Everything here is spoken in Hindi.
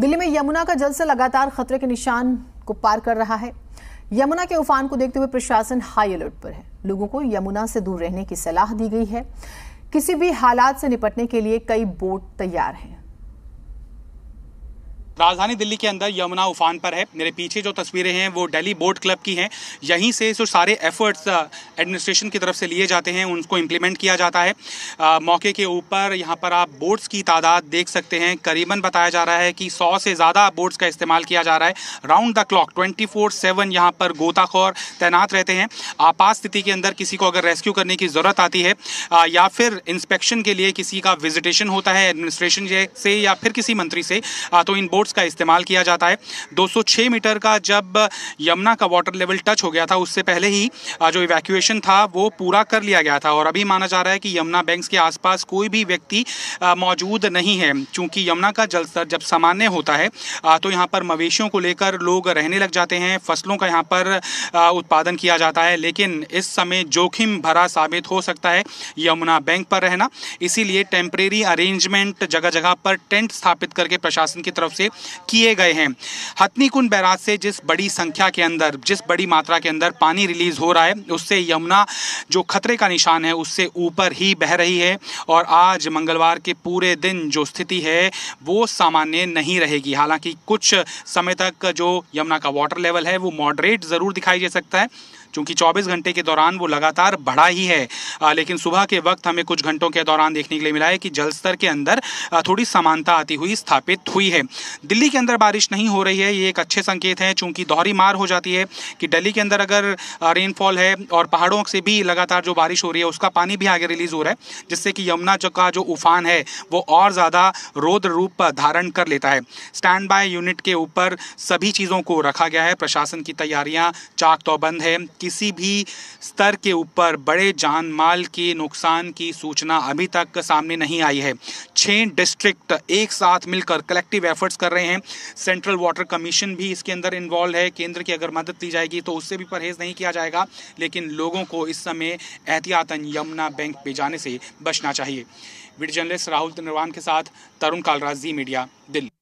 दिल्ली में यमुना का जलस्तर लगातार खतरे के निशान को पार कर रहा है यमुना के उफान को देखते हुए प्रशासन हाई अलर्ट पर है लोगों को यमुना से दूर रहने की सलाह दी गई है किसी भी हालात से निपटने के लिए कई बोट तैयार हैं राजधानी दिल्ली के अंदर यमुना उफान पर है मेरे पीछे जो तस्वीरें हैं वो दिल्ली बोट क्लब की हैं यहीं से जो सारे एफर्ट्स एडमिनिस्ट्रेशन uh, की तरफ से लिए जाते हैं उनको इम्प्लीमेंट किया जाता है आ, uh, मौके के ऊपर यहाँ पर आप बोट्स की तादाद देख सकते हैं करीबन बताया जा रहा है कि सौ से ज़्यादा बोट्स का इस्तेमाल किया जा रहा है round the clock twenty four seven यहाँ पर गोताखोर तैनात रहते हैं आपात स्थिति के अंदर किसी को अगर रेस्क्यू करने की ज़रूरत आती है आ, uh, या फिर इंस्पेक्शन के लिए किसी का विजिटेशन होता है एडमिनिस्ट्रेशन से या फिर किसी मंत्री से तो इन बोट बोट्स का इस्तेमाल किया जाता है 206 मीटर का जब यमुना का वाटर लेवल टच हो गया था उससे पहले ही जो इवैक्यूएशन था वो पूरा कर लिया गया था और अभी माना जा रहा है कि यमुना बैंक्स के आसपास कोई भी व्यक्ति मौजूद नहीं है क्योंकि यमुना का जलस्तर जब सामान्य होता है तो यहाँ पर मवेशियों को लेकर लोग रहने लग जाते हैं फसलों का यहाँ पर उत्पादन किया जाता है लेकिन इस समय जोखिम भरा साबित हो सकता है यमुना बैंक पर रहना इसीलिए टेम्परेरी अरेंजमेंट जगह जगह पर टेंट स्थापित करके प्रशासन की तरफ से किए गए हैं हथनी कुंड बैराज से जिस बड़ी संख्या के अंदर जिस बड़ी मात्रा के अंदर पानी रिलीज हो रहा है उससे यमुना जो खतरे का निशान है उससे ऊपर ही बह रही है और आज मंगलवार के पूरे दिन जो स्थिति है वो सामान्य नहीं रहेगी हालांकि कुछ समय तक जो यमुना का वाटर लेवल है वो मॉडरेट ज़रूर दिखाई दे सकता है चूँकि चौबीस घंटे के दौरान वो लगातार बढ़ा ही है लेकिन सुबह के वक्त हमें कुछ घंटों के दौरान देखने के लिए मिला है कि जल स्तर के अंदर थोड़ी समानता आती हुई स्थापित हुई है दिल्ली के अंदर बारिश नहीं हो रही है ये एक अच्छे संकेत हैं चूँकि दोहरी मार हो जाती है कि दिल्ली के अंदर अगर रेनफॉल है और पहाड़ों से भी लगातार जो बारिश हो रही है उसका पानी भी आगे रिलीज हो रहा है जिससे कि यमुना का जो उफान है वो और ज़्यादा रोद रूप धारण कर लेता है स्टैंड बाय यूनिट के ऊपर सभी चीज़ों को रखा गया है प्रशासन की तैयारियां चाक तो बंद है किसी भी स्तर के ऊपर बड़े जान माल के नुकसान की सूचना अभी तक सामने नहीं आई है छः डिस्ट्रिक्ट एक साथ मिलकर कलेक्टिव एफर्ट्स कर रहे हैं सेंट्रल वाटर कमीशन भी इसके अंदर इन्वॉल्व है केंद्र की अगर मदद दी जाएगी तो उससे भी परहेज नहीं किया जाएगा लेकिन लोगों को इस समय एहतियातन यमुना बैंक पे जाने से बचना चाहिए वीडियो जर्नलिस्ट राहुल तिरवान के साथ तरुण कालराज जी मीडिया दिल्ली